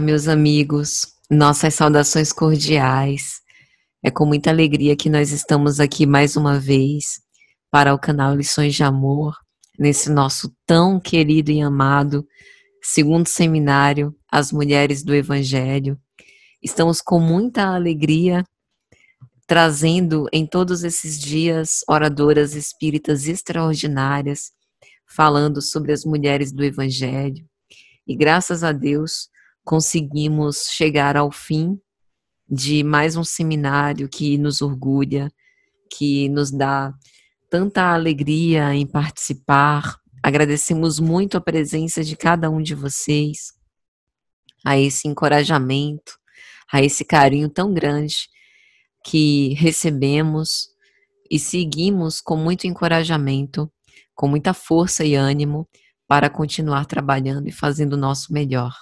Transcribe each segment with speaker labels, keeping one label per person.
Speaker 1: Olá, meus amigos, nossas saudações cordiais. É com muita alegria que nós estamos aqui mais uma vez para o canal Lições de Amor, nesse nosso tão querido e amado segundo seminário, As Mulheres do Evangelho. Estamos com muita alegria trazendo em todos esses dias oradoras espíritas extraordinárias falando sobre as mulheres do Evangelho. E graças a Deus, conseguimos chegar ao fim de mais um seminário que nos orgulha, que nos dá tanta alegria em participar. Agradecemos muito a presença de cada um de vocês, a esse encorajamento, a esse carinho tão grande que recebemos e seguimos com muito encorajamento, com muita força e ânimo para continuar trabalhando e fazendo o nosso melhor.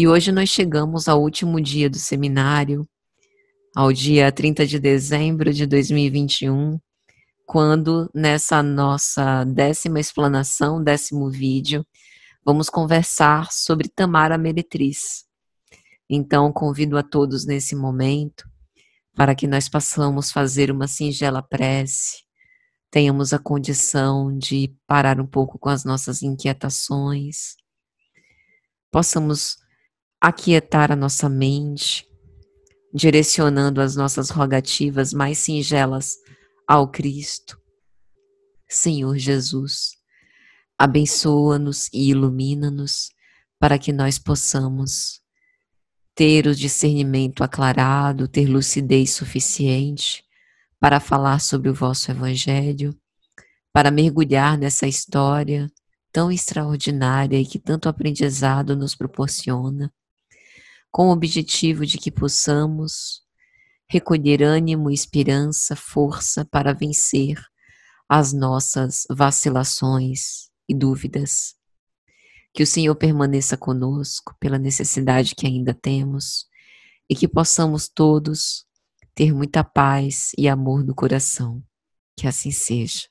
Speaker 1: E hoje nós chegamos ao último dia do seminário, ao dia 30 de dezembro de 2021, quando nessa nossa décima explanação, décimo vídeo, vamos conversar sobre Tamara Meretriz. Então, convido a todos nesse momento para que nós possamos fazer uma singela prece, tenhamos a condição de parar um pouco com as nossas inquietações, possamos aquietar a nossa mente, direcionando as nossas rogativas mais singelas ao Cristo. Senhor Jesus, abençoa-nos e ilumina-nos para que nós possamos ter o discernimento aclarado, ter lucidez suficiente para falar sobre o vosso Evangelho, para mergulhar nessa história tão extraordinária e que tanto aprendizado nos proporciona com o objetivo de que possamos recolher ânimo, esperança, força para vencer as nossas vacilações e dúvidas. Que o Senhor permaneça conosco pela necessidade que ainda temos e que possamos todos ter muita paz e amor no coração. Que assim seja.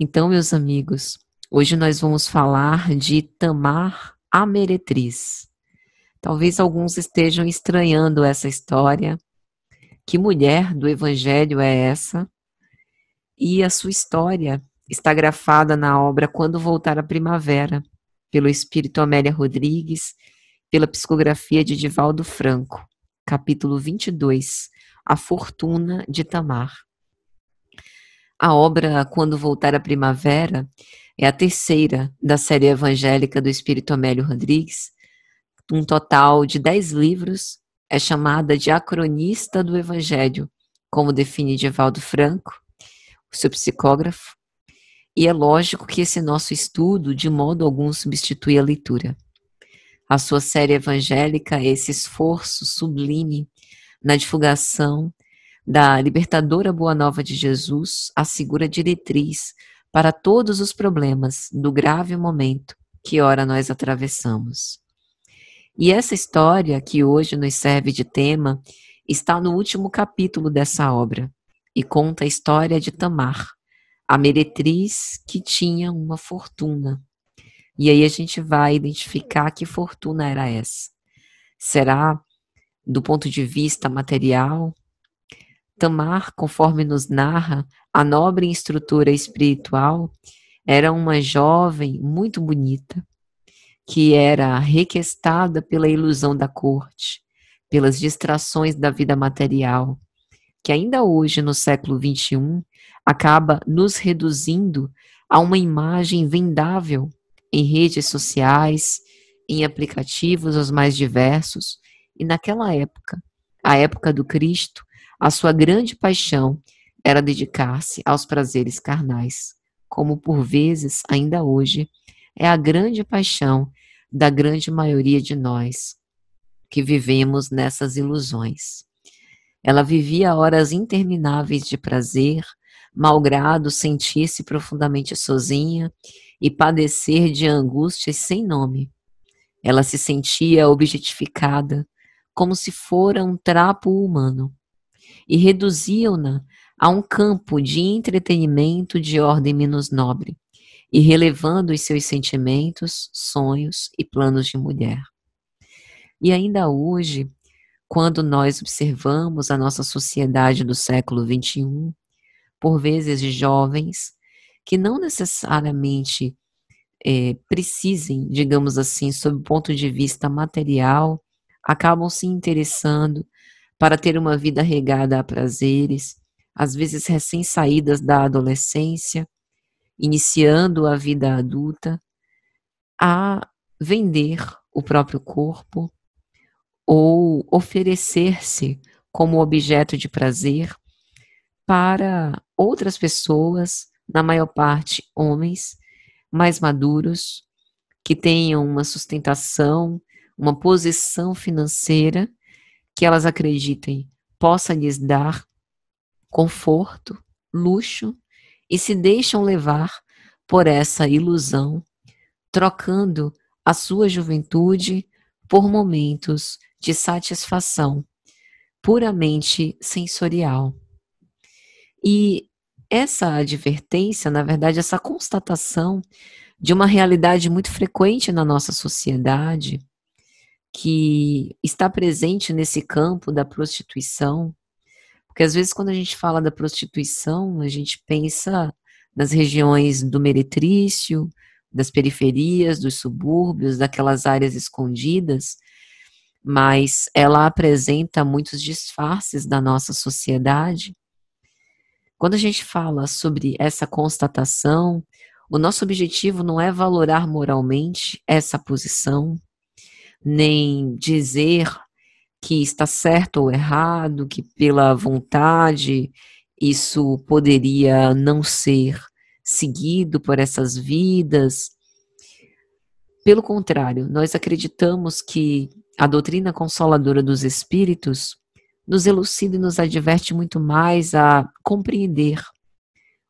Speaker 1: Então, meus amigos, hoje nós vamos falar de Tamar, a meretriz. Talvez alguns estejam estranhando essa história. Que mulher do Evangelho é essa? E a sua história está grafada na obra Quando Voltar a Primavera, pelo espírito Amélia Rodrigues, pela psicografia de Divaldo Franco, capítulo 22, A Fortuna de Tamar. A obra Quando Voltar a Primavera é a terceira da série evangélica do espírito Amélio Rodrigues um total de dez livros, é chamada de acronista do Evangelho, como define Divaldo Franco, seu psicógrafo, e é lógico que esse nosso estudo de modo algum substitui a leitura. A sua série evangélica é esse esforço sublime na divulgação da libertadora boa nova de Jesus, a segura diretriz para todos os problemas do grave momento que ora nós atravessamos. E essa história, que hoje nos serve de tema, está no último capítulo dessa obra e conta a história de Tamar, a meretriz que tinha uma fortuna. E aí a gente vai identificar que fortuna era essa. Será do ponto de vista material? Tamar, conforme nos narra a nobre instrutora espiritual, era uma jovem muito bonita, que era requestada pela ilusão da corte, pelas distrações da vida material, que ainda hoje, no século XXI, acaba nos reduzindo a uma imagem vendável em redes sociais, em aplicativos os mais diversos, e naquela época, a época do Cristo, a sua grande paixão era dedicar-se aos prazeres carnais, como por vezes ainda hoje é a grande paixão da grande maioria de nós que vivemos nessas ilusões. Ela vivia horas intermináveis de prazer, malgrado sentir-se profundamente sozinha e padecer de angústias sem nome. Ela se sentia objetificada, como se fora um trapo humano, e reduziam-na a um campo de entretenimento de ordem menos nobre, e relevando os seus sentimentos, sonhos e planos de mulher. E ainda hoje, quando nós observamos a nossa sociedade do século XXI, por vezes jovens que não necessariamente é, precisem, digamos assim, sob o ponto de vista material, acabam se interessando para ter uma vida regada a prazeres, às vezes recém-saídas da adolescência, iniciando a vida adulta, a vender o próprio corpo ou oferecer-se como objeto de prazer para outras pessoas, na maior parte homens mais maduros, que tenham uma sustentação, uma posição financeira que elas acreditem possa lhes dar conforto, luxo e se deixam levar por essa ilusão, trocando a sua juventude por momentos de satisfação puramente sensorial. E essa advertência, na verdade, essa constatação de uma realidade muito frequente na nossa sociedade, que está presente nesse campo da prostituição, porque às vezes quando a gente fala da prostituição, a gente pensa nas regiões do meretrício, das periferias, dos subúrbios, daquelas áreas escondidas, mas ela apresenta muitos disfarces da nossa sociedade. Quando a gente fala sobre essa constatação, o nosso objetivo não é valorar moralmente essa posição, nem dizer que está certo ou errado, que pela vontade isso poderia não ser seguido por essas vidas. Pelo contrário, nós acreditamos que a doutrina consoladora dos Espíritos nos elucida e nos adverte muito mais a compreender,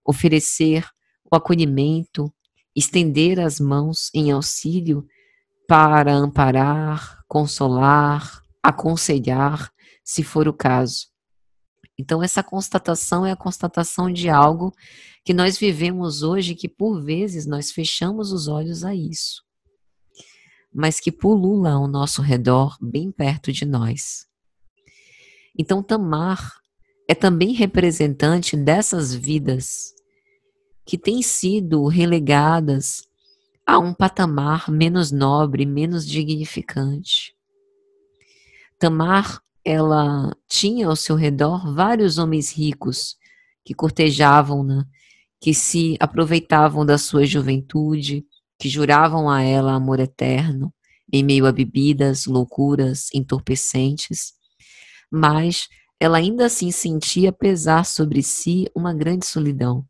Speaker 1: oferecer o acolhimento, estender as mãos em auxílio para amparar, consolar, aconselhar, se for o caso. Então, essa constatação é a constatação de algo que nós vivemos hoje, que por vezes nós fechamos os olhos a isso, mas que pulula ao nosso redor, bem perto de nós. Então, Tamar é também representante dessas vidas que têm sido relegadas a um patamar menos nobre, menos dignificante. Tamar, ela tinha ao seu redor vários homens ricos que cortejavam-na, né, que se aproveitavam da sua juventude, que juravam a ela amor eterno, em meio a bebidas, loucuras, entorpecentes. Mas ela ainda assim sentia pesar sobre si uma grande solidão.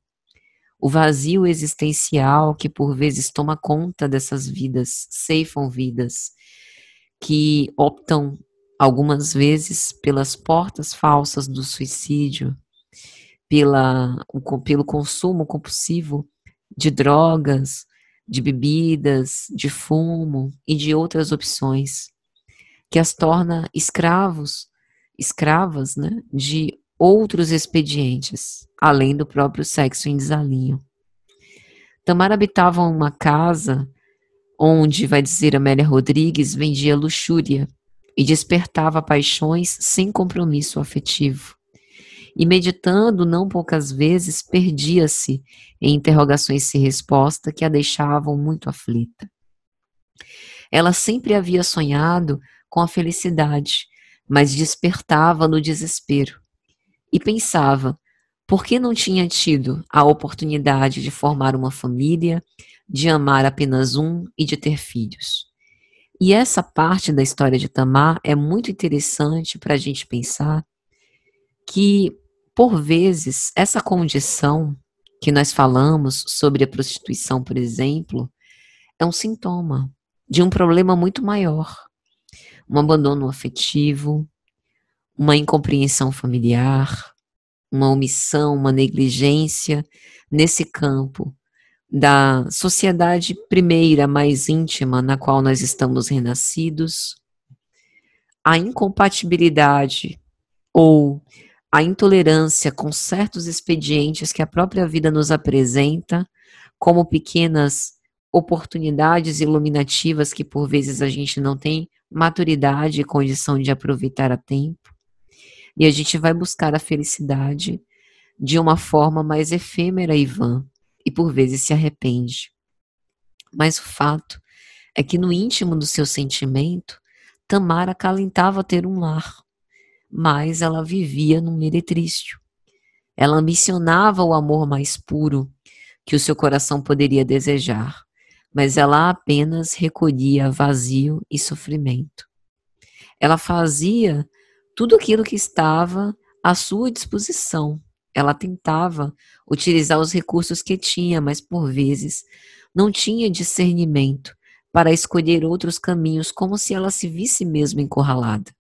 Speaker 1: O vazio existencial que por vezes toma conta dessas vidas, ceifam vidas, que optam algumas vezes pelas portas falsas do suicídio, pela, pelo consumo compulsivo de drogas, de bebidas, de fumo e de outras opções, que as torna escravos, escravas né, de outros expedientes, além do próprio sexo em desalinho. Tamar habitava uma casa onde, vai dizer Amélia Rodrigues, vendia luxúria e despertava paixões sem compromisso afetivo. E meditando não poucas vezes, perdia-se em interrogações sem resposta que a deixavam muito aflita. Ela sempre havia sonhado com a felicidade, mas despertava no desespero. E pensava, por que não tinha tido a oportunidade de formar uma família, de amar apenas um e de ter filhos? E essa parte da história de Tamar é muito interessante para a gente pensar que, por vezes, essa condição que nós falamos sobre a prostituição, por exemplo, é um sintoma de um problema muito maior. Um abandono afetivo, uma incompreensão familiar, uma omissão, uma negligência nesse campo da sociedade primeira, mais íntima, na qual nós estamos renascidos, a incompatibilidade ou a intolerância com certos expedientes que a própria vida nos apresenta, como pequenas oportunidades iluminativas que por vezes a gente não tem maturidade e condição de aproveitar a tempo. E a gente vai buscar a felicidade de uma forma mais efêmera e vã e por vezes se arrepende. Mas o fato é que no íntimo do seu sentimento, Tamara calentava ter um lar, mas ela vivia num meretrício. Ela ambicionava o amor mais puro que o seu coração poderia desejar, mas ela apenas recolhia vazio e sofrimento. Ela fazia tudo aquilo que estava à sua disposição, ela tentava utilizar os recursos que tinha, mas por vezes não tinha discernimento para escolher outros caminhos, como se ela se visse mesmo encurralada.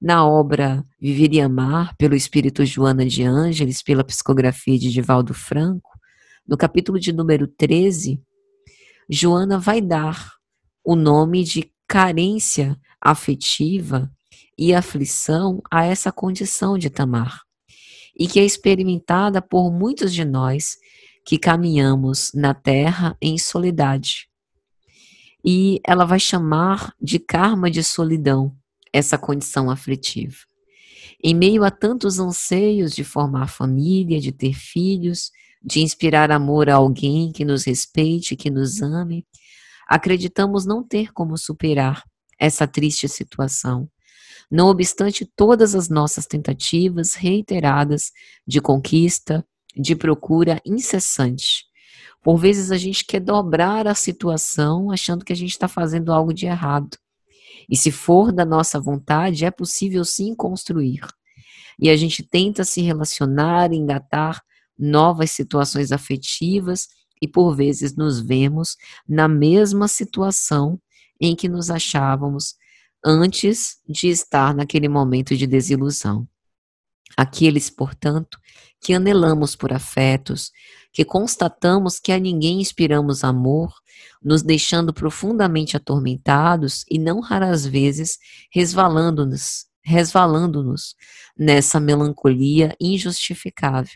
Speaker 1: Na obra Viver e Amar, pelo espírito Joana de Ângeles, pela psicografia de Divaldo Franco, no capítulo de número 13, Joana vai dar o nome de carência afetiva e aflição a essa condição de Tamar e que é experimentada por muitos de nós que caminhamos na terra em solidade. E ela vai chamar de karma de solidão essa condição aflitiva. Em meio a tantos anseios de formar família, de ter filhos, de inspirar amor a alguém que nos respeite, que nos ame, acreditamos não ter como superar essa triste situação não obstante todas as nossas tentativas reiteradas de conquista, de procura incessante. Por vezes a gente quer dobrar a situação achando que a gente está fazendo algo de errado. E se for da nossa vontade, é possível sim construir. E a gente tenta se relacionar, engatar novas situações afetivas e por vezes nos vemos na mesma situação em que nos achávamos antes de estar naquele momento de desilusão. Aqueles, portanto, que anelamos por afetos, que constatamos que a ninguém inspiramos amor, nos deixando profundamente atormentados e não raras vezes resvalando-nos, resvalando-nos nessa melancolia injustificável,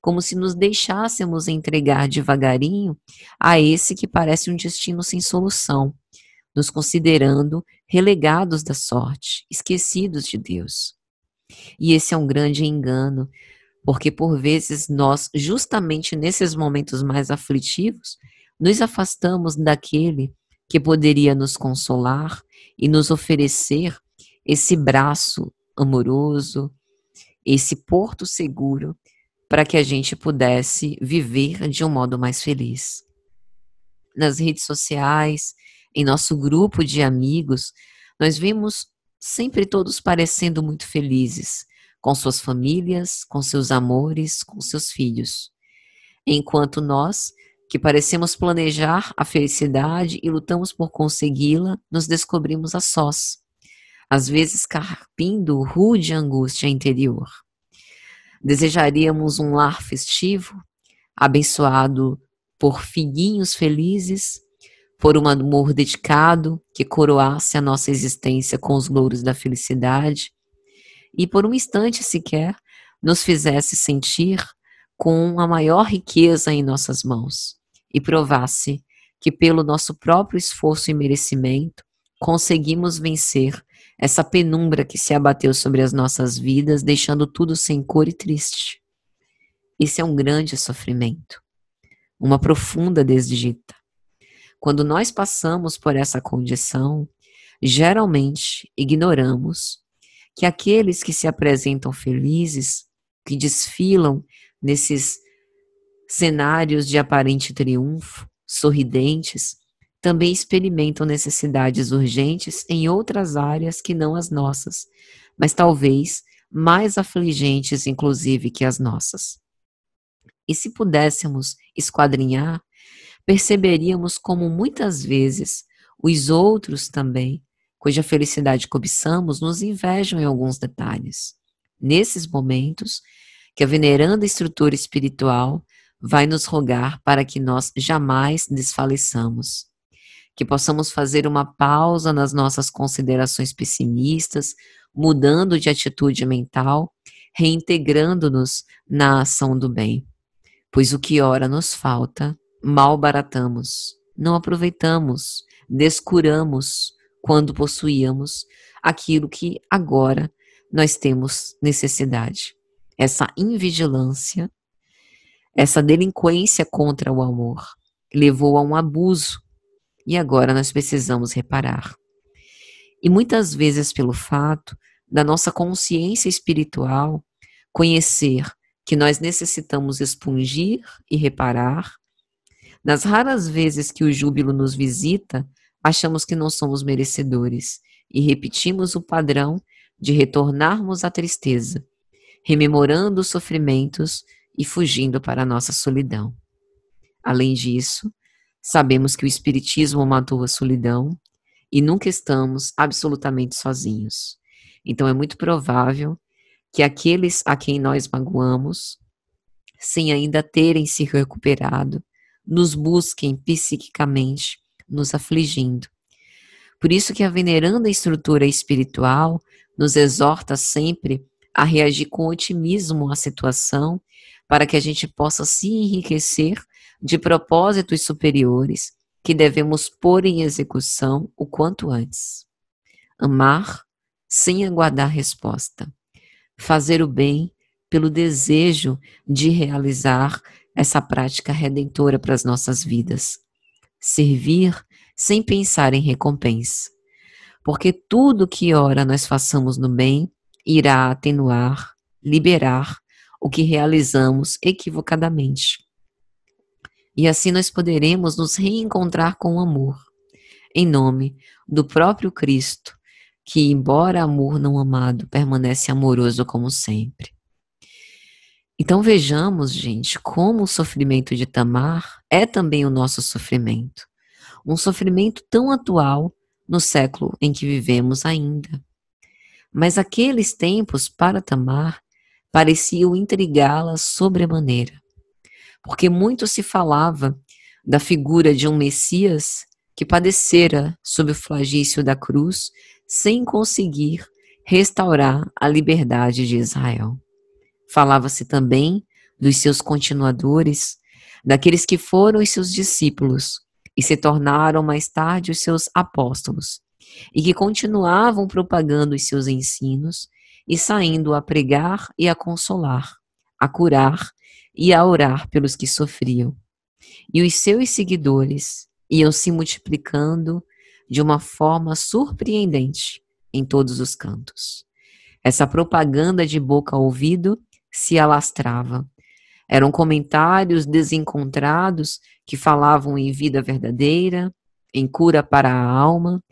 Speaker 1: como se nos deixássemos entregar devagarinho a esse que parece um destino sem solução, nos considerando relegados da sorte, esquecidos de Deus. E esse é um grande engano, porque por vezes nós, justamente nesses momentos mais aflitivos, nos afastamos daquele que poderia nos consolar e nos oferecer esse braço amoroso, esse porto seguro para que a gente pudesse viver de um modo mais feliz. Nas redes sociais, em nosso grupo de amigos, nós vemos sempre todos parecendo muito felizes, com suas famílias, com seus amores, com seus filhos. Enquanto nós, que parecemos planejar a felicidade e lutamos por consegui-la, nos descobrimos a sós, às vezes carpindo rude angústia interior. Desejaríamos um lar festivo, abençoado por filhinhos felizes, por um amor dedicado que coroasse a nossa existência com os louros da felicidade e por um instante sequer nos fizesse sentir com a maior riqueza em nossas mãos e provasse que pelo nosso próprio esforço e merecimento conseguimos vencer essa penumbra que se abateu sobre as nossas vidas, deixando tudo sem cor e triste. Esse é um grande sofrimento, uma profunda desdita quando nós passamos por essa condição, geralmente ignoramos que aqueles que se apresentam felizes, que desfilam nesses cenários de aparente triunfo, sorridentes, também experimentam necessidades urgentes em outras áreas que não as nossas, mas talvez mais afligentes, inclusive, que as nossas. E se pudéssemos esquadrinhar perceberíamos como muitas vezes os outros também, cuja felicidade cobiçamos, nos invejam em alguns detalhes. Nesses momentos, que a veneranda estrutura espiritual vai nos rogar para que nós jamais desfaleçamos, que possamos fazer uma pausa nas nossas considerações pessimistas, mudando de atitude mental, reintegrando-nos na ação do bem. Pois o que ora nos falta malbaratamos, não aproveitamos, descuramos quando possuíamos aquilo que agora nós temos necessidade. Essa invigilância, essa delinquência contra o amor levou a um abuso e agora nós precisamos reparar. E muitas vezes, pelo fato da nossa consciência espiritual conhecer que nós necessitamos expungir e reparar, nas raras vezes que o júbilo nos visita, achamos que não somos merecedores e repetimos o padrão de retornarmos à tristeza, rememorando os sofrimentos e fugindo para a nossa solidão. Além disso, sabemos que o Espiritismo matou a solidão e nunca estamos absolutamente sozinhos. Então é muito provável que aqueles a quem nós magoamos, sem ainda terem se recuperado, nos busquem psiquicamente, nos afligindo. Por isso que a veneranda estrutura espiritual nos exorta sempre a reagir com otimismo à situação, para que a gente possa se enriquecer de propósitos superiores que devemos pôr em execução o quanto antes. Amar sem aguardar resposta. Fazer o bem pelo desejo de realizar essa prática redentora para as nossas vidas. Servir sem pensar em recompensa. Porque tudo que ora nós façamos no bem irá atenuar, liberar o que realizamos equivocadamente. E assim nós poderemos nos reencontrar com o amor, em nome do próprio Cristo, que, embora amor não amado, permanece amoroso como sempre. Então vejamos, gente, como o sofrimento de Tamar é também o nosso sofrimento. Um sofrimento tão atual no século em que vivemos ainda. Mas aqueles tempos para Tamar pareciam intrigá-la sobremaneira, porque muito se falava da figura de um Messias que padecera sob o flagício da cruz sem conseguir restaurar a liberdade de Israel. Falava-se também dos seus continuadores, daqueles que foram os seus discípulos e se tornaram mais tarde os seus apóstolos, e que continuavam propagando os seus ensinos e saindo a pregar e a consolar, a curar e a orar pelos que sofriam. E os seus seguidores iam se multiplicando de uma forma surpreendente em todos os cantos. Essa propaganda de boca a ouvido se alastrava. Eram comentários desencontrados que falavam em vida verdadeira, em cura para a alma,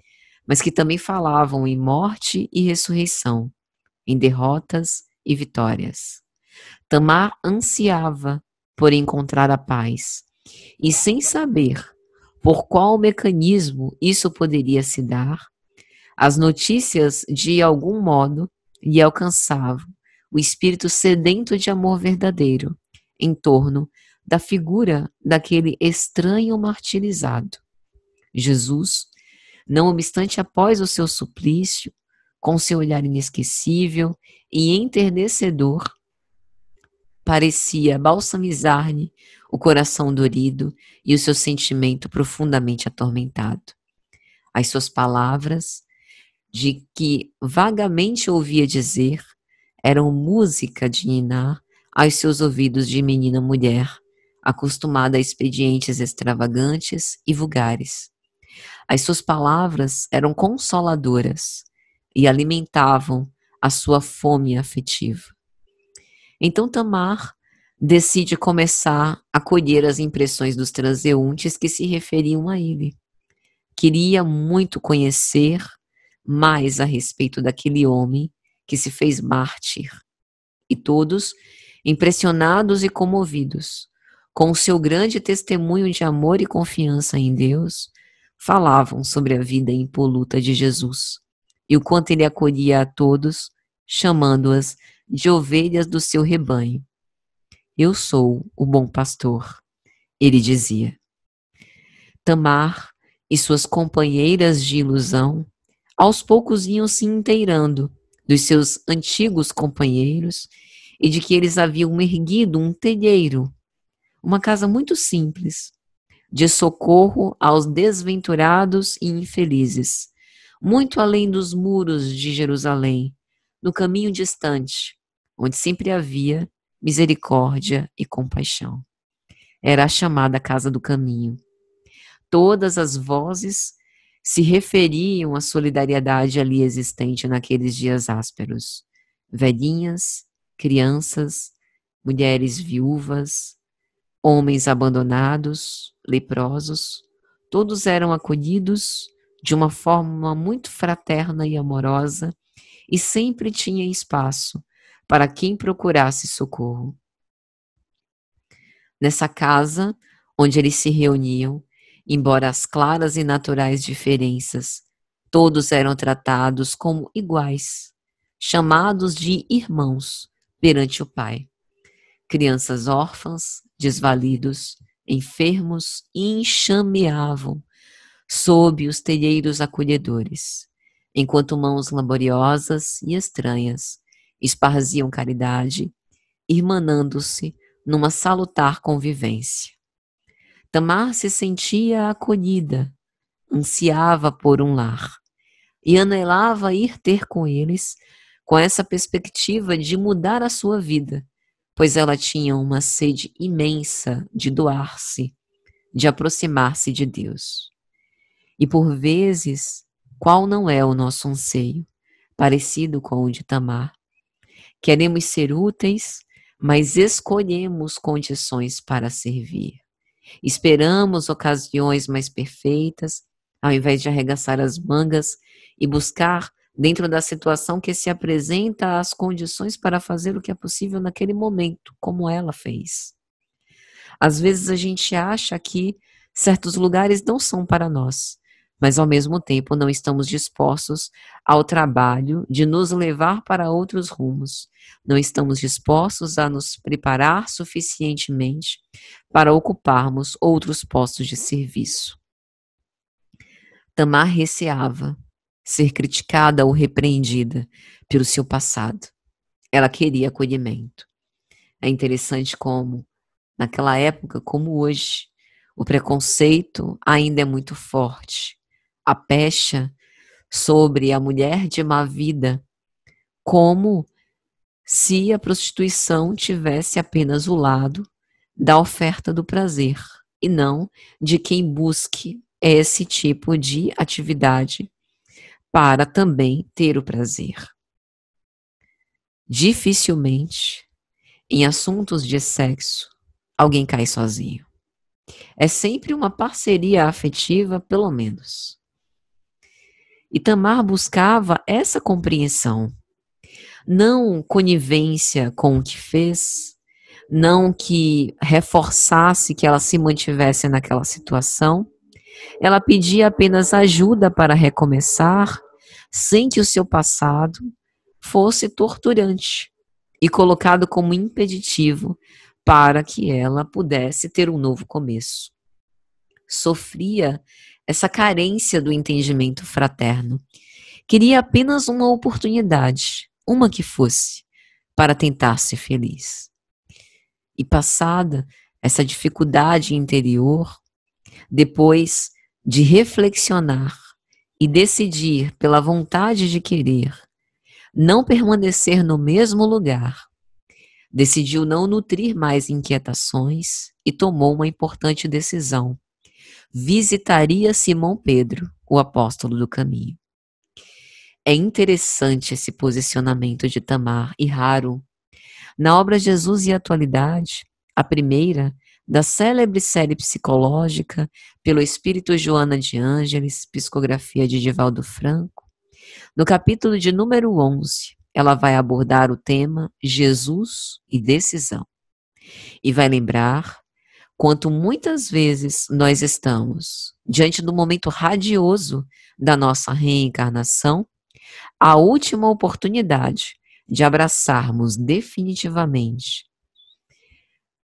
Speaker 1: mas que também falavam em morte e ressurreição, em derrotas e vitórias. Tamar ansiava por encontrar a paz, e sem saber por qual mecanismo isso poderia se dar, as notícias de algum modo lhe alcançavam o espírito sedento de amor verdadeiro, em torno da figura daquele estranho martirizado. Jesus, não obstante após o seu suplício, com seu olhar inesquecível e enternecedor, parecia balsamizar-lhe o coração dorido e o seu sentimento profundamente atormentado. As suas palavras, de que vagamente ouvia dizer, eram música de ninar aos seus ouvidos de menina mulher, acostumada a expedientes extravagantes e vulgares. As suas palavras eram consoladoras e alimentavam a sua fome afetiva. Então Tamar decide começar a colher as impressões dos transeuntes que se referiam a ele. Queria muito conhecer mais a respeito daquele homem que se fez mártir. E todos, impressionados e comovidos, com o seu grande testemunho de amor e confiança em Deus, falavam sobre a vida impoluta de Jesus e o quanto ele acolhia a todos, chamando-as de ovelhas do seu rebanho. Eu sou o bom pastor, ele dizia. Tamar e suas companheiras de ilusão aos poucos iam se inteirando dos seus antigos companheiros e de que eles haviam erguido um telheiro, uma casa muito simples, de socorro aos desventurados e infelizes, muito além dos muros de Jerusalém, no caminho distante, onde sempre havia misericórdia e compaixão. Era a chamada Casa do Caminho. Todas as vozes se referiam à solidariedade ali existente naqueles dias ásperos. Velhinhas, crianças, mulheres viúvas, homens abandonados, leprosos, todos eram acolhidos de uma forma muito fraterna e amorosa, e sempre tinha espaço para quem procurasse socorro. Nessa casa onde eles se reuniam, embora as claras e naturais diferenças. Todos eram tratados como iguais, chamados de irmãos perante o Pai. Crianças órfãs, desvalidos, enfermos enxameavam sob os telheiros acolhedores, enquanto mãos laboriosas e estranhas esparziam caridade, irmanando-se numa salutar convivência. Tamar se sentia acolhida, ansiava por um lar e anelava ir ter com eles, com essa perspectiva de mudar a sua vida, pois ela tinha uma sede imensa de doar-se, de aproximar-se de Deus. E por vezes, qual não é o nosso anseio, parecido com o de Tamar? Queremos ser úteis, mas escolhemos condições para servir. Esperamos ocasiões mais perfeitas, ao invés de arregaçar as mangas e buscar, dentro da situação que se apresenta, as condições para fazer o que é possível naquele momento, como ela fez. Às vezes a gente acha que certos lugares não são para nós, mas ao mesmo tempo não estamos dispostos ao trabalho de nos levar para outros rumos. Não estamos dispostos a nos preparar suficientemente para ocuparmos outros postos de serviço. Tamar receava ser criticada ou repreendida pelo seu passado. Ela queria acolhimento. É interessante como, naquela época, como hoje, o preconceito ainda é muito forte a pecha sobre a mulher de má vida como se a prostituição tivesse apenas o lado da oferta do prazer e não de quem busque esse tipo de atividade para também ter o prazer. Dificilmente, em assuntos de sexo, alguém cai sozinho. É sempre uma parceria afetiva, pelo menos. E Tamar buscava essa compreensão, não conivência com o que fez, não que reforçasse que ela se mantivesse naquela situação. Ela pedia apenas ajuda para recomeçar, sem que o seu passado fosse torturante e colocado como impeditivo para que ela pudesse ter um novo começo. Sofria essa carência do entendimento fraterno. Queria apenas uma oportunidade, uma que fosse, para tentar ser feliz. E passada essa dificuldade interior, depois de reflexionar e decidir pela vontade de querer, não permanecer no mesmo lugar, decidiu não nutrir mais inquietações e tomou uma importante decisão visitaria Simão Pedro, o apóstolo do caminho. É interessante esse posicionamento de Tamar e raro Na obra Jesus e Atualidade, a primeira, da célebre série psicológica, pelo espírito Joana de Ângeles, psicografia de Divaldo Franco, no capítulo de número 11, ela vai abordar o tema Jesus e decisão. E vai lembrar quanto muitas vezes nós estamos diante do momento radioso da nossa reencarnação, a última oportunidade de abraçarmos definitivamente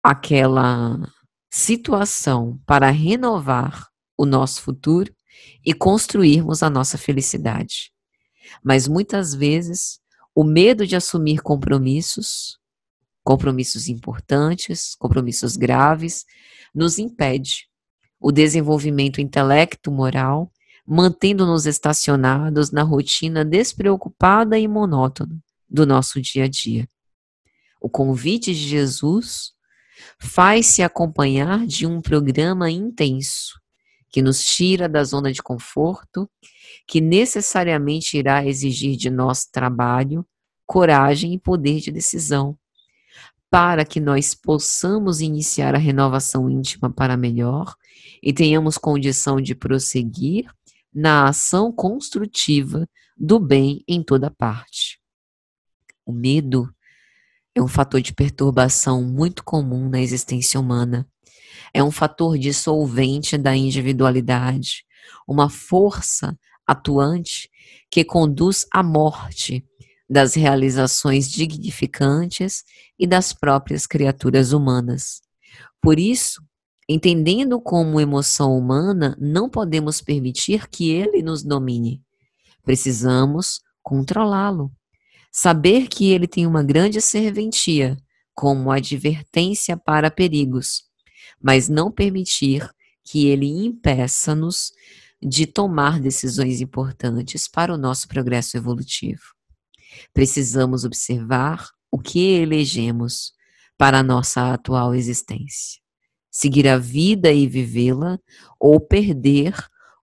Speaker 1: aquela situação para renovar o nosso futuro e construirmos a nossa felicidade. Mas muitas vezes o medo de assumir compromissos compromissos importantes, compromissos graves, nos impede o desenvolvimento intelecto-moral, mantendo-nos estacionados na rotina despreocupada e monótona do nosso dia a dia. O convite de Jesus faz-se acompanhar de um programa intenso que nos tira da zona de conforto, que necessariamente irá exigir de nós trabalho, coragem e poder de decisão para que nós possamos iniciar a renovação íntima para melhor e tenhamos condição de prosseguir na ação construtiva do bem em toda parte. O medo é um fator de perturbação muito comum na existência humana. É um fator dissolvente da individualidade, uma força atuante que conduz à morte das realizações dignificantes e das próprias criaturas humanas. Por isso, entendendo como emoção humana, não podemos permitir que ele nos domine. Precisamos controlá-lo. Saber que ele tem uma grande serventia, como advertência para perigos, mas não permitir que ele impeça-nos de tomar decisões importantes para o nosso progresso evolutivo. Precisamos observar o que elegemos para a nossa atual existência. Seguir a vida e vivê-la, ou perder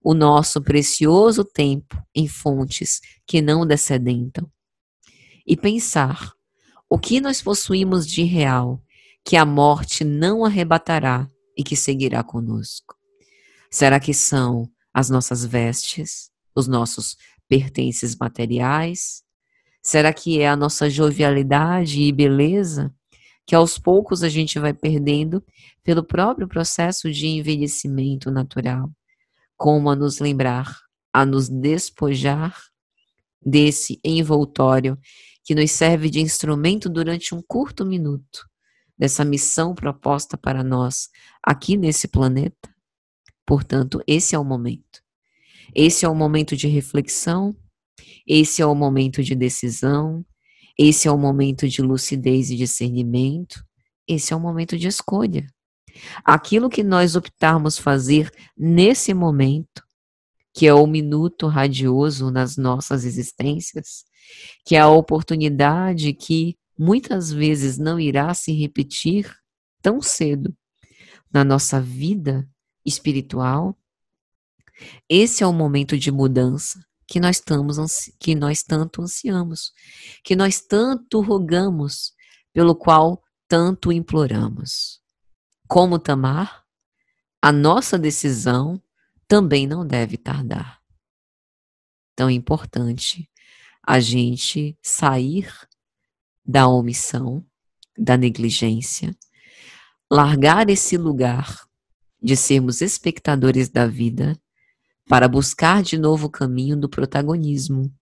Speaker 1: o nosso precioso tempo em fontes que não descedentam. E pensar o que nós possuímos de real que a morte não arrebatará e que seguirá conosco. Será que são as nossas vestes, os nossos pertences materiais, Será que é a nossa jovialidade e beleza que aos poucos a gente vai perdendo pelo próprio processo de envelhecimento natural? Como a nos lembrar, a nos despojar desse envoltório que nos serve de instrumento durante um curto minuto dessa missão proposta para nós aqui nesse planeta? Portanto, esse é o momento. Esse é o momento de reflexão, esse é o momento de decisão, esse é o momento de lucidez e discernimento, esse é o momento de escolha. Aquilo que nós optarmos fazer nesse momento, que é o minuto radioso nas nossas existências, que é a oportunidade que muitas vezes não irá se repetir tão cedo na nossa vida espiritual, esse é o momento de mudança, que nós, estamos, que nós tanto ansiamos, que nós tanto rogamos, pelo qual tanto imploramos. Como Tamar, a nossa decisão também não deve tardar. Então é importante a gente sair da omissão, da negligência, largar esse lugar de sermos espectadores da vida para buscar de novo o caminho do protagonismo,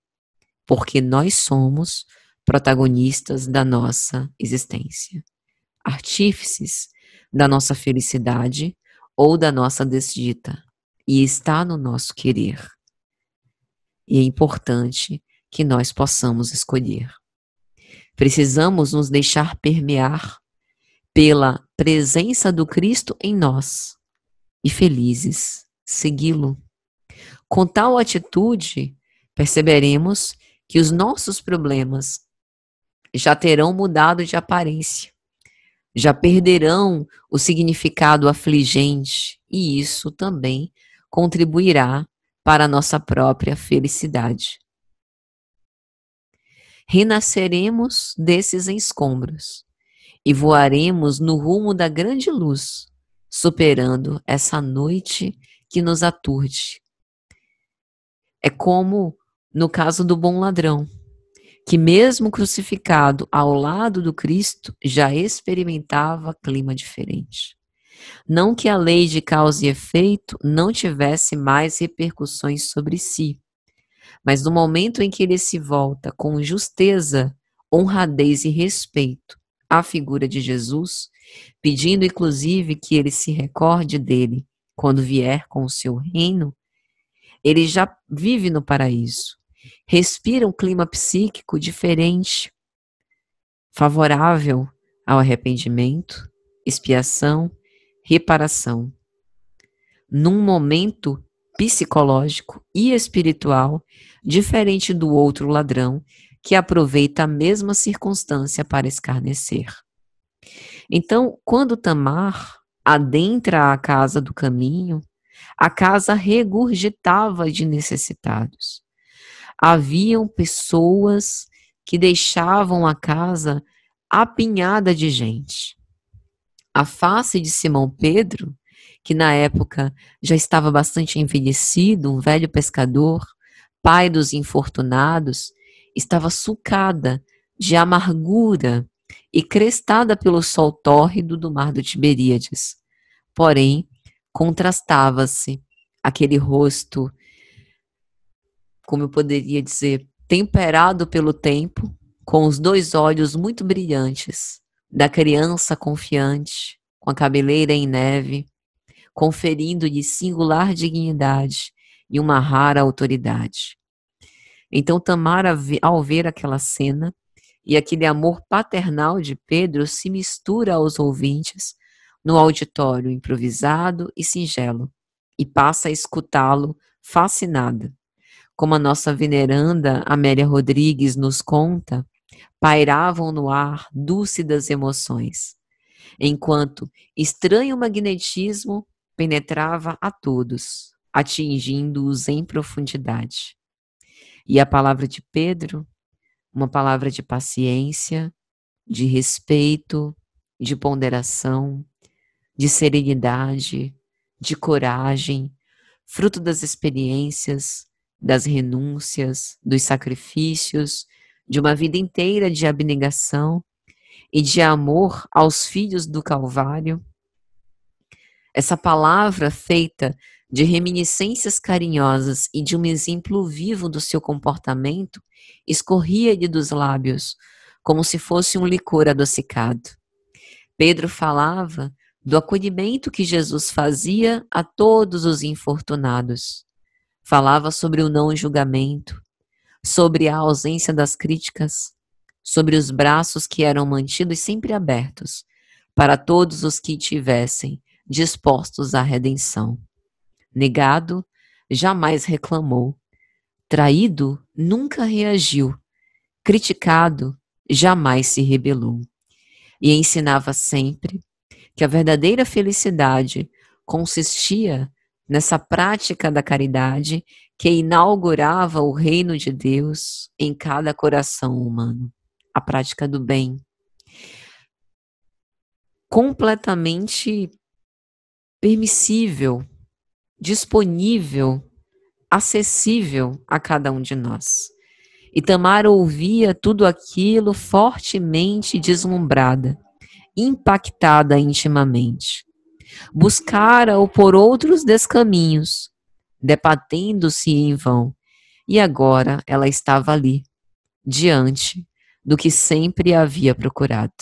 Speaker 1: porque nós somos protagonistas da nossa existência, artífices da nossa felicidade ou da nossa desdita, e está no nosso querer. E é importante que nós possamos escolher. Precisamos nos deixar permear pela presença do Cristo em nós e felizes segui-lo. Com tal atitude, perceberemos que os nossos problemas já terão mudado de aparência, já perderão o significado afligente, e isso também contribuirá para a nossa própria felicidade. Renasceremos desses escombros e voaremos no rumo da grande luz, superando essa noite que nos aturde é como no caso do bom ladrão, que, mesmo crucificado ao lado do Cristo, já experimentava clima diferente. Não que a lei de causa e efeito não tivesse mais repercussões sobre si, mas no momento em que ele se volta com justeza, honradez e respeito à figura de Jesus, pedindo inclusive que ele se recorde dele quando vier com o seu reino, ele já vive no paraíso. Respira um clima psíquico diferente, favorável ao arrependimento, expiação, reparação. Num momento psicológico e espiritual diferente do outro ladrão que aproveita a mesma circunstância para escarnecer. Então, quando Tamar adentra a casa do caminho, a casa regurgitava de necessitados. Haviam pessoas que deixavam a casa apinhada de gente. A face de Simão Pedro, que na época já estava bastante envelhecido, um velho pescador, pai dos infortunados, estava sucada de amargura e crestada pelo sol tórrido do mar do Tiberíades. Porém, contrastava-se aquele rosto, como eu poderia dizer, temperado pelo tempo, com os dois olhos muito brilhantes, da criança confiante, com a cabeleira em neve, conferindo-lhe singular dignidade e uma rara autoridade. Então Tamara, ao ver aquela cena, e aquele amor paternal de Pedro se mistura aos ouvintes no auditório improvisado e singelo, e passa a escutá-lo fascinada. Como a nossa veneranda Amélia Rodrigues nos conta, pairavam no ar dúcidas emoções, enquanto estranho magnetismo penetrava a todos, atingindo-os em profundidade. E a palavra de Pedro, uma palavra de paciência, de respeito, de ponderação, de serenidade, de coragem, fruto das experiências, das renúncias, dos sacrifícios, de uma vida inteira de abnegação e de amor aos filhos do Calvário. Essa palavra feita de reminiscências carinhosas e de um exemplo vivo do seu comportamento escorria-lhe dos lábios, como se fosse um licor adocicado. Pedro falava do acolhimento que Jesus fazia a todos os infortunados. Falava sobre o não julgamento, sobre a ausência das críticas, sobre os braços que eram mantidos sempre abertos para todos os que tivessem dispostos à redenção. Negado, jamais reclamou. Traído, nunca reagiu. Criticado, jamais se rebelou. E ensinava sempre que a verdadeira felicidade consistia nessa prática da caridade que inaugurava o reino de Deus em cada coração humano a prática do bem. Completamente permissível, disponível, acessível a cada um de nós. E Tamara ouvia tudo aquilo fortemente deslumbrada impactada intimamente. Buscara-o por outros descaminhos, debatendo-se em vão, e agora ela estava ali, diante do que sempre havia procurado.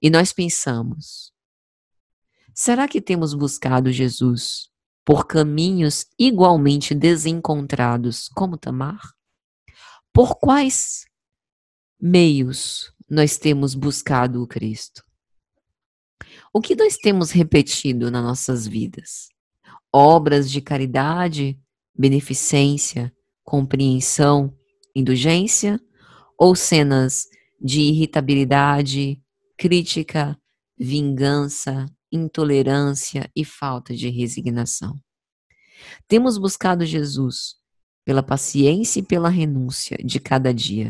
Speaker 1: E nós pensamos: será que temos buscado Jesus por caminhos igualmente desencontrados como Tamar? Por quais meios nós temos buscado o Cristo? O que nós temos repetido nas nossas vidas? Obras de caridade, beneficência, compreensão, indulgência? Ou cenas de irritabilidade, crítica, vingança, intolerância e falta de resignação? Temos buscado Jesus pela paciência e pela renúncia de cada dia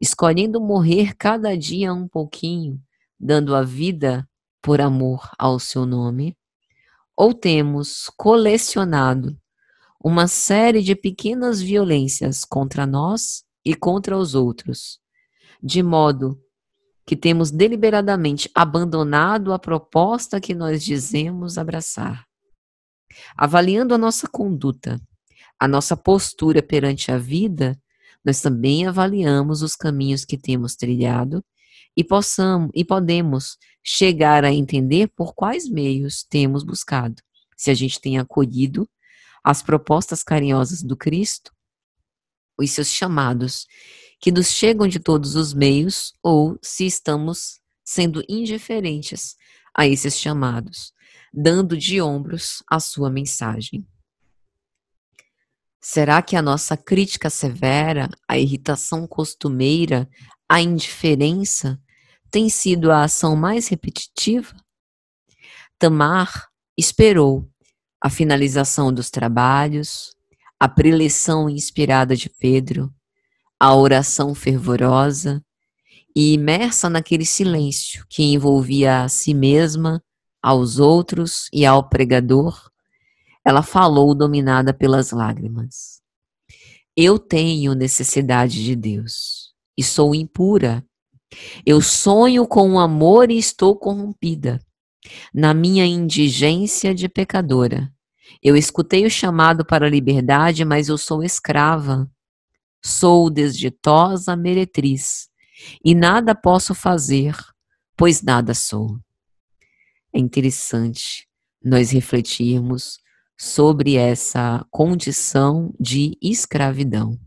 Speaker 1: escolhendo morrer cada dia um pouquinho, dando a vida por amor ao seu nome? Ou temos colecionado uma série de pequenas violências contra nós e contra os outros, de modo que temos deliberadamente abandonado a proposta que nós dizemos abraçar. Avaliando a nossa conduta, a nossa postura perante a vida, nós também avaliamos os caminhos que temos trilhado e possamos e podemos chegar a entender por quais meios temos buscado, se a gente tem acolhido as propostas carinhosas do Cristo os seus chamados que nos chegam de todos os meios ou se estamos sendo indiferentes a esses chamados, dando de ombros a sua mensagem. Será que a nossa crítica severa, a irritação costumeira, a indiferença tem sido a ação mais repetitiva? Tamar esperou a finalização dos trabalhos, a preleção inspirada de Pedro, a oração fervorosa e imersa naquele silêncio que envolvia a si mesma, aos outros e ao pregador, ela falou, dominada pelas lágrimas. Eu tenho necessidade de Deus e sou impura. Eu sonho com o amor e estou corrompida. Na minha indigência de pecadora, eu escutei o chamado para a liberdade, mas eu sou escrava. Sou desditosa meretriz e nada posso fazer, pois nada sou. É interessante nós refletirmos sobre essa condição de escravidão.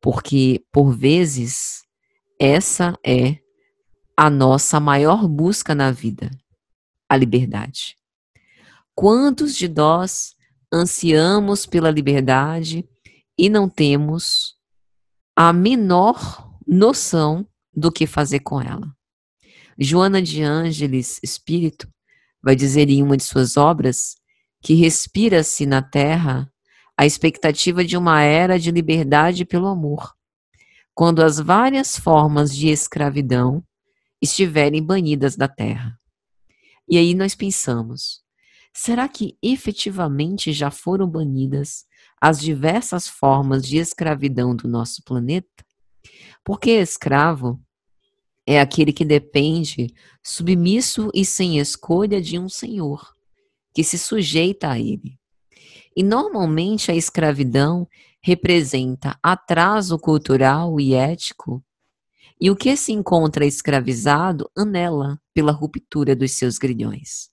Speaker 1: Porque, por vezes, essa é a nossa maior busca na vida, a liberdade. Quantos de nós ansiamos pela liberdade e não temos a menor noção do que fazer com ela? Joana de Ângeles Espírito vai dizer em uma de suas obras que respira-se na terra a expectativa de uma era de liberdade pelo amor, quando as várias formas de escravidão estiverem banidas da terra. E aí nós pensamos: será que efetivamente já foram banidas as diversas formas de escravidão do nosso planeta? Porque escravo é aquele que depende, submisso e sem escolha de um senhor que se sujeita a ele. E normalmente a escravidão representa atraso cultural e ético, e o que se encontra escravizado anela pela ruptura dos seus grilhões.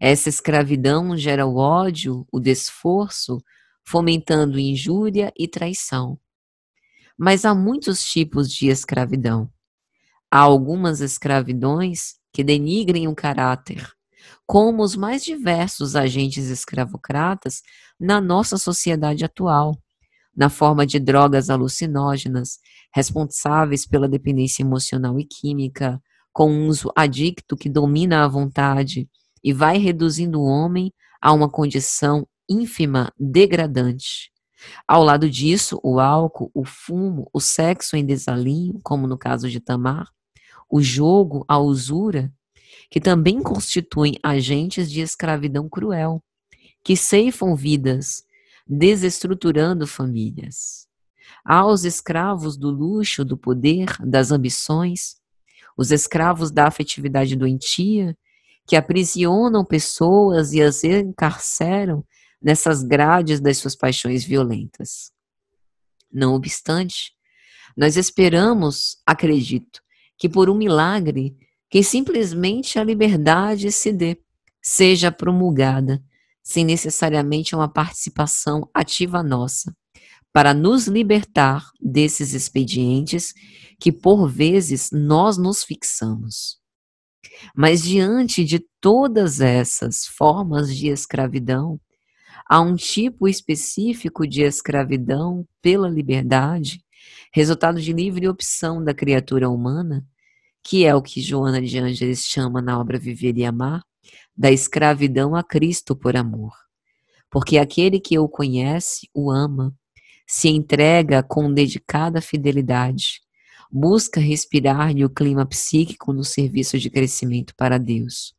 Speaker 1: Essa escravidão gera o ódio, o desforço, fomentando injúria e traição. Mas há muitos tipos de escravidão. Há algumas escravidões que denigrem o caráter, como os mais diversos agentes escravocratas na nossa sociedade atual, na forma de drogas alucinógenas, responsáveis pela dependência emocional e química, com um uso adicto que domina a vontade e vai reduzindo o homem a uma condição ínfima, degradante. Ao lado disso, o álcool, o fumo, o sexo em desalinho, como no caso de Tamar, o jogo, a usura, que também constituem agentes de escravidão cruel, que ceifam vidas, desestruturando famílias. Aos escravos do luxo, do poder, das ambições, os escravos da afetividade doentia, que aprisionam pessoas e as encarceram nessas grades das suas paixões violentas. Não obstante, nós esperamos, acredito, que por um milagre que simplesmente a liberdade se dê, seja promulgada, sem necessariamente uma participação ativa nossa, para nos libertar desses expedientes que por vezes nós nos fixamos. Mas diante de todas essas formas de escravidão, há um tipo específico de escravidão pela liberdade, resultado de livre opção da criatura humana, que é o que Joana de Ângeles chama na obra Viver e Amar, da escravidão a Cristo por amor. Porque aquele que o conhece o ama, se entrega com dedicada fidelidade, busca respirar-lhe o clima psíquico no serviço de crescimento para Deus.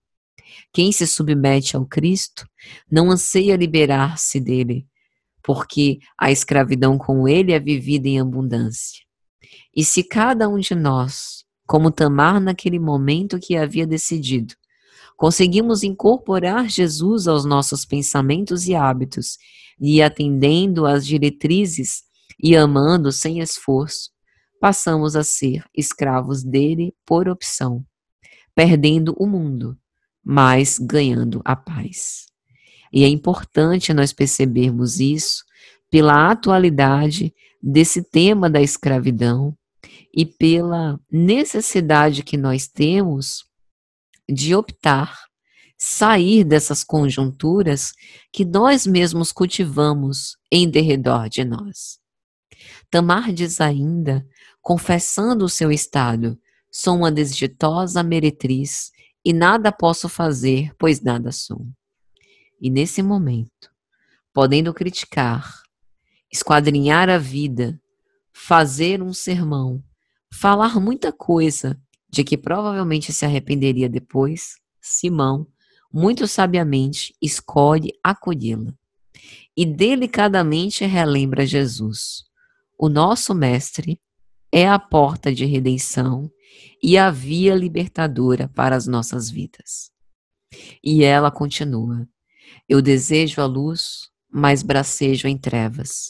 Speaker 1: Quem se submete ao Cristo não anseia liberar-se dele, porque a escravidão com ele é vivida em abundância. E se cada um de nós como Tamar naquele momento que havia decidido. Conseguimos incorporar Jesus aos nossos pensamentos e hábitos, e atendendo às diretrizes e amando sem esforço, passamos a ser escravos dele por opção, perdendo o mundo, mas ganhando a paz. E é importante nós percebermos isso pela atualidade desse tema da escravidão e pela necessidade que nós temos de optar, sair dessas conjunturas que nós mesmos cultivamos em derredor de nós. Tamar diz ainda, confessando o seu estado, sou uma desditosa meretriz e nada posso fazer, pois nada sou. E nesse momento, podendo criticar, esquadrinhar a vida, fazer um sermão, falar muita coisa de que provavelmente se arrependeria depois, Simão, muito sabiamente, escolhe acolhê-la e delicadamente relembra Jesus. O nosso Mestre é a porta de redenção e a via libertadora para as nossas vidas. E ela continua: Eu desejo a luz, mas bracejo em trevas.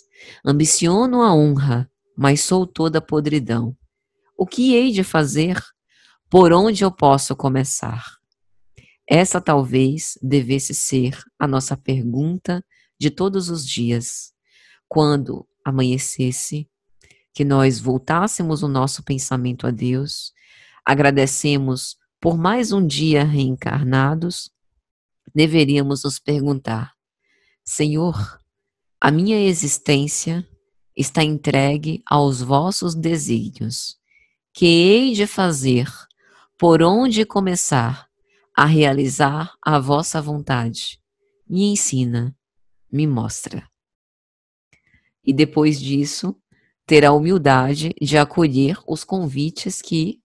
Speaker 1: Ambiciono a honra, mas sou toda podridão. O que hei de fazer? Por onde eu posso começar? Essa talvez devesse ser a nossa pergunta de todos os dias, quando amanhecesse, que nós voltássemos o nosso pensamento a Deus, agradecemos por mais um dia reencarnados, deveríamos nos perguntar: Senhor, a minha existência está entregue aos vossos desígnios que hei de fazer, por onde começar a realizar a vossa vontade. Me ensina, me mostra. E depois disso, ter a humildade de acolher os convites que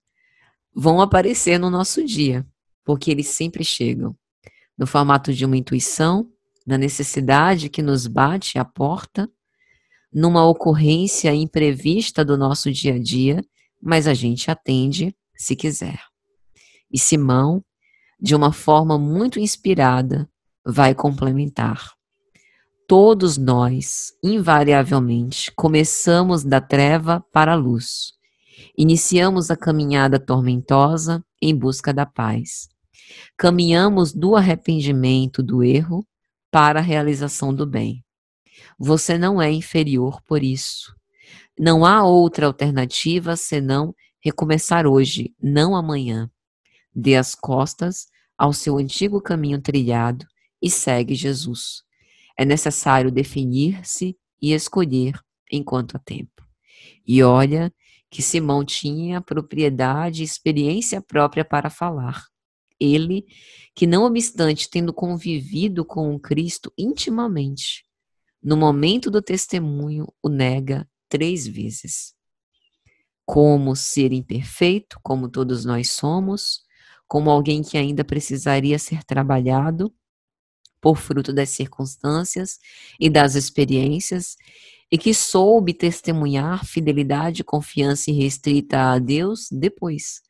Speaker 1: vão aparecer no nosso dia, porque eles sempre chegam no formato de uma intuição, na necessidade que nos bate à porta, numa ocorrência imprevista do nosso dia a dia mas a gente atende se quiser. E Simão, de uma forma muito inspirada, vai complementar. Todos nós, invariavelmente, começamos da treva para a luz. Iniciamos a caminhada tormentosa em busca da paz. Caminhamos do arrependimento do erro para a realização do bem. Você não é inferior por isso. Não há outra alternativa senão recomeçar hoje, não amanhã. Dê as costas ao seu antigo caminho trilhado e segue Jesus. É necessário definir-se e escolher enquanto há tempo. E olha que Simão tinha propriedade e experiência própria para falar. Ele, que não obstante tendo convivido com o Cristo intimamente, no momento do testemunho o nega três vezes. Como ser imperfeito, como todos nós somos, como alguém que ainda precisaria ser trabalhado por fruto das circunstâncias e das experiências, e que soube testemunhar fidelidade, confiança irrestrita a Deus depois,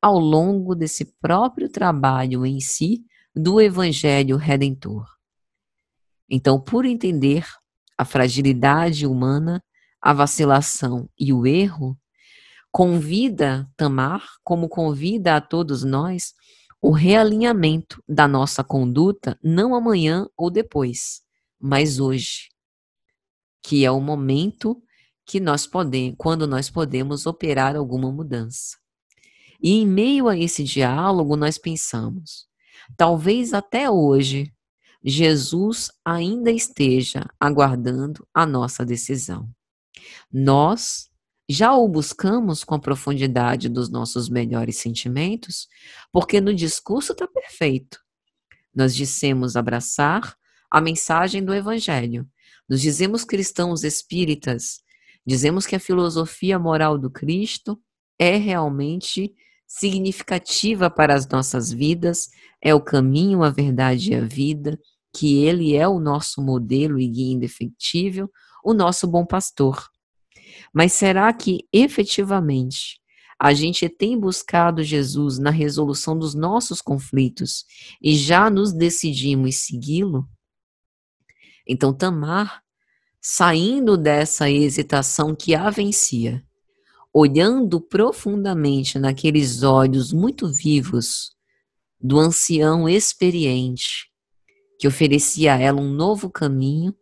Speaker 1: ao longo desse próprio trabalho em si do Evangelho Redentor. Então, por entender a fragilidade humana, a vacilação e o erro, convida Tamar, como convida a todos nós, o realinhamento da nossa conduta, não amanhã ou depois, mas hoje, que é o momento que nós podemos, quando nós podemos operar alguma mudança. E em meio a esse diálogo, nós pensamos: talvez até hoje Jesus ainda esteja aguardando a nossa decisão. Nós já o buscamos com a profundidade dos nossos melhores sentimentos, porque no discurso está perfeito. Nós dissemos abraçar a mensagem do Evangelho, nos dizemos cristãos espíritas, dizemos que a filosofia moral do Cristo é realmente significativa para as nossas vidas, é o caminho, a verdade e a vida, que ele é o nosso modelo e guia indefectível, o nosso bom pastor. Mas será que efetivamente a gente tem buscado Jesus na resolução dos nossos conflitos e já nos decidimos segui-lo? Então, Tamar, saindo dessa hesitação que a vencia, olhando profundamente naqueles olhos muito vivos do ancião experiente, que oferecia a ela um novo caminho,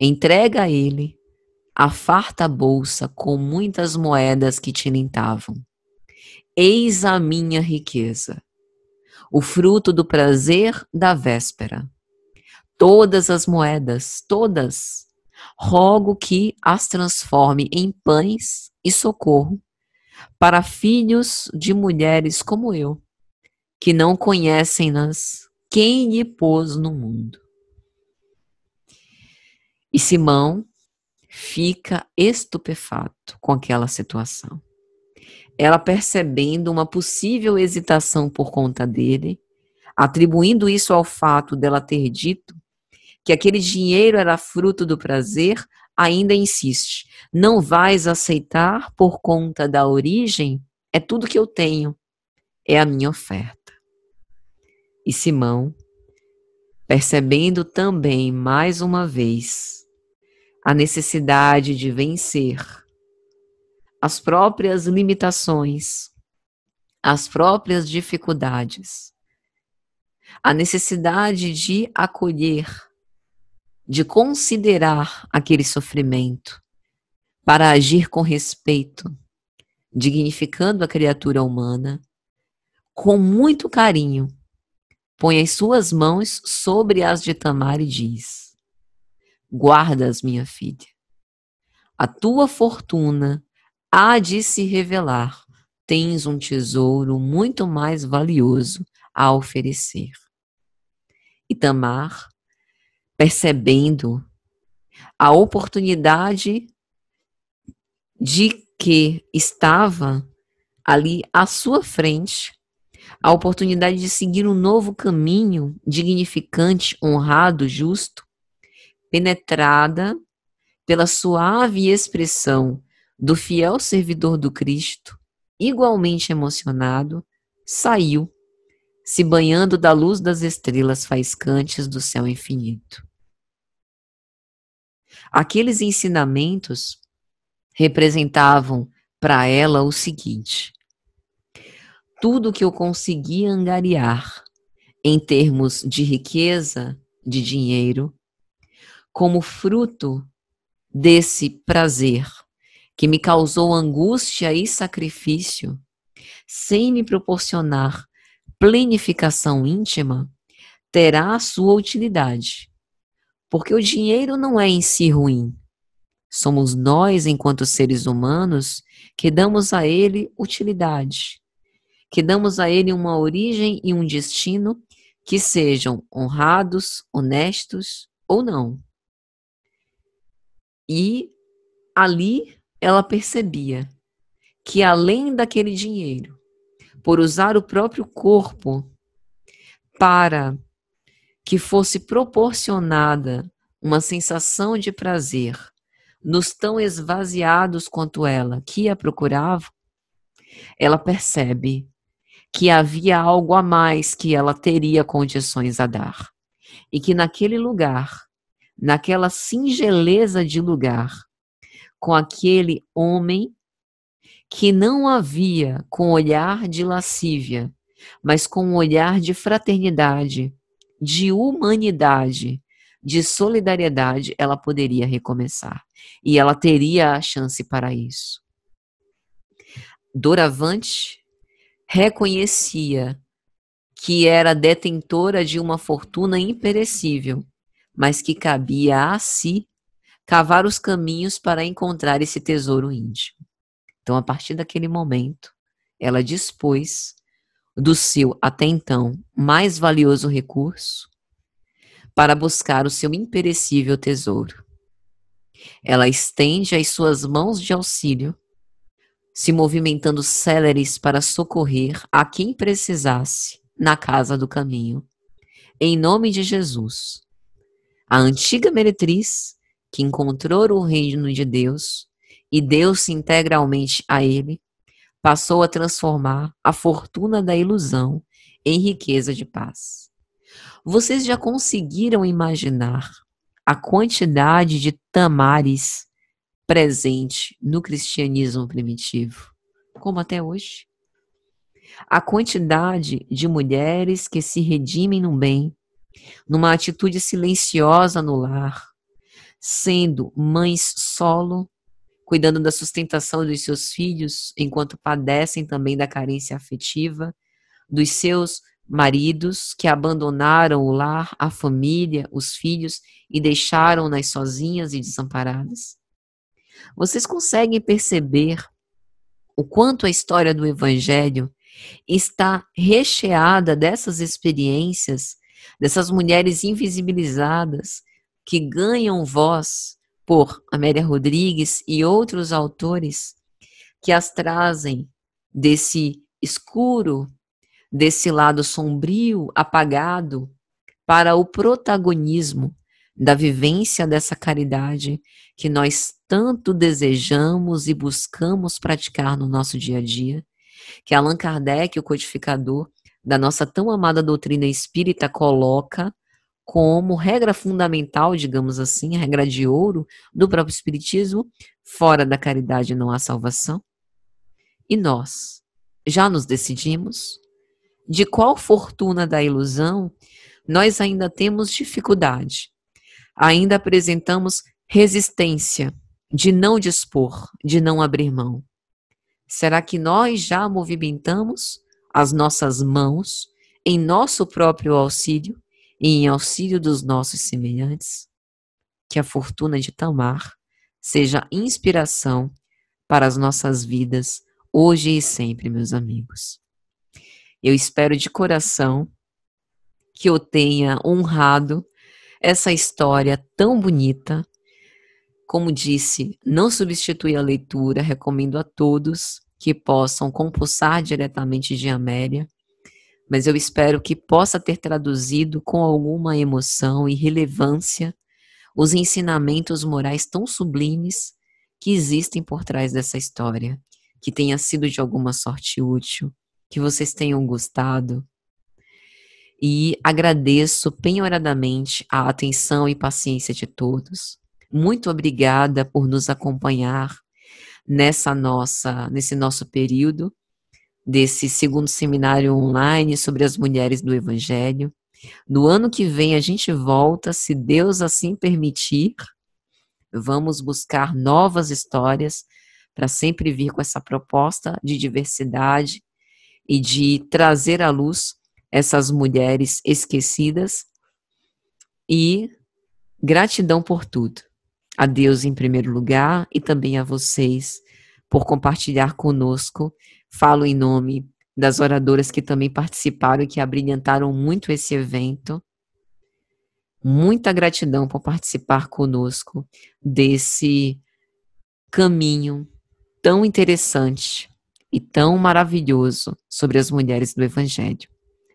Speaker 1: entrega a ele a farta bolsa com muitas moedas que tilintavam. Eis a minha riqueza, o fruto do prazer da véspera. Todas as moedas, todas, rogo que as transforme em pães e socorro para filhos de mulheres como eu, que não conhecem-nas quem lhe pôs no mundo. E Simão fica estupefato com aquela situação. Ela percebendo uma possível hesitação por conta dele, atribuindo isso ao fato dela ter dito que aquele dinheiro era fruto do prazer, ainda insiste: Não vais aceitar por conta da origem? É tudo que eu tenho, é a minha oferta. E Simão, percebendo também mais uma vez a necessidade de vencer as próprias limitações, as próprias dificuldades, a necessidade de acolher, de considerar aquele sofrimento para agir com respeito, dignificando a criatura humana, com muito carinho Põe as suas mãos sobre as de Tamar e diz: Guarda-as, minha filha. A tua fortuna há de se revelar. Tens um tesouro muito mais valioso a oferecer. E Tamar, percebendo a oportunidade de que estava ali à sua frente, a oportunidade de seguir um novo caminho dignificante, honrado, justo, penetrada pela suave expressão do fiel servidor do Cristo, igualmente emocionado, saiu, se banhando da luz das estrelas faiscantes do céu infinito. Aqueles ensinamentos representavam para ela o seguinte: tudo que eu consegui angariar em termos de riqueza, de dinheiro, como fruto desse prazer que me causou angústia e sacrifício, sem me proporcionar planificação íntima, terá sua utilidade. Porque o dinheiro não é em si ruim. Somos nós, enquanto seres humanos, que damos a ele utilidade que damos a ele uma origem e um destino que sejam honrados, honestos ou não. E ali ela percebia que além daquele dinheiro, por usar o próprio corpo para que fosse proporcionada uma sensação de prazer nos tão esvaziados quanto ela que a procurava, ela percebe que havia algo a mais que ela teria condições a dar. E que naquele lugar, naquela singeleza de lugar, com aquele homem que não havia com olhar de lascívia, mas com um olhar de fraternidade, de humanidade, de solidariedade, ela poderia recomeçar. E ela teria a chance para isso. Doravante reconhecia que era detentora de uma fortuna imperecível, mas que cabia a si cavar os caminhos para encontrar esse tesouro íntimo. Então, a partir daquele momento, ela dispôs do seu até então mais valioso recurso para buscar o seu imperecível tesouro. Ela estende as suas mãos de auxílio se movimentando céleres para socorrer a quem precisasse na casa do caminho. Em nome de Jesus, a antiga meretriz que encontrou o reino de Deus e deu-se integralmente a ele, passou a transformar a fortuna da ilusão em riqueza de paz. Vocês já conseguiram imaginar a quantidade de tamares presente no cristianismo primitivo, como até hoje. A quantidade de mulheres que se redimem no bem, numa atitude silenciosa no lar, sendo mães solo, cuidando da sustentação dos seus filhos, enquanto padecem também da carência afetiva, dos seus maridos que abandonaram o lar, a família, os filhos e deixaram-nas sozinhas e desamparadas. Vocês conseguem perceber o quanto a história do Evangelho está recheada dessas experiências, dessas mulheres invisibilizadas que ganham voz por Amélia Rodrigues e outros autores que as trazem desse escuro, desse lado sombrio, apagado, para o protagonismo da vivência dessa caridade que nós tanto desejamos e buscamos praticar no nosso dia a dia, que Allan Kardec, o codificador da nossa tão amada doutrina espírita, coloca como regra fundamental, digamos assim, a regra de ouro do próprio Espiritismo: fora da caridade não há salvação. E nós já nos decidimos? De qual fortuna da ilusão nós ainda temos dificuldade? Ainda apresentamos resistência de não dispor, de não abrir mão? Será que nós já movimentamos as nossas mãos em nosso próprio auxílio e em auxílio dos nossos semelhantes? Que a fortuna de Tamar seja inspiração para as nossas vidas hoje e sempre, meus amigos. Eu espero de coração que eu tenha honrado essa história tão bonita como disse, não substitui a leitura, recomendo a todos que possam compulsar diretamente de Amélia, mas eu espero que possa ter traduzido com alguma emoção e relevância os ensinamentos morais tão sublimes que existem por trás dessa história, que tenha sido de alguma sorte útil, que vocês tenham gostado. E agradeço penhoradamente a atenção e paciência de todos. Muito obrigada por nos acompanhar nessa nossa, nesse nosso período desse segundo seminário online sobre as mulheres do evangelho. No ano que vem a gente volta, se Deus assim permitir. Vamos buscar novas histórias para sempre vir com essa proposta de diversidade e de trazer à luz essas mulheres esquecidas. E gratidão por tudo a Deus em primeiro lugar e também a vocês por compartilhar conosco. Falo em nome das oradoras que também participaram e que abrilhantaram muito esse evento. Muita gratidão por participar conosco desse caminho tão interessante e tão maravilhoso sobre as mulheres do Evangelho.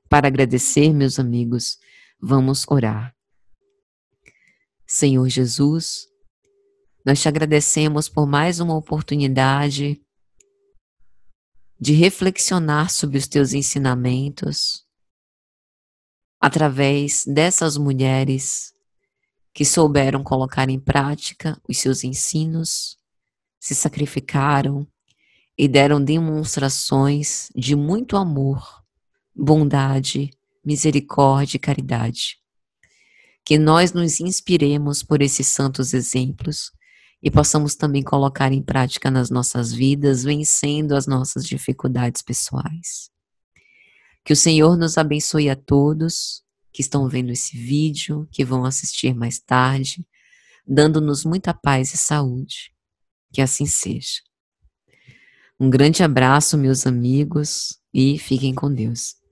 Speaker 1: Para agradecer, meus amigos, vamos orar. Senhor Jesus, nós te agradecemos por mais uma oportunidade de reflexionar sobre os teus ensinamentos através dessas mulheres que souberam colocar em prática os seus ensinos, se sacrificaram e deram demonstrações de muito amor, bondade, misericórdia e caridade. Que nós nos inspiremos por esses santos exemplos e possamos também colocar em prática nas nossas vidas, vencendo as nossas dificuldades pessoais. Que o Senhor nos abençoe a todos que estão vendo esse vídeo, que vão assistir mais tarde, dando-nos muita paz e saúde. Que assim seja. Um grande abraço, meus amigos, e fiquem com Deus.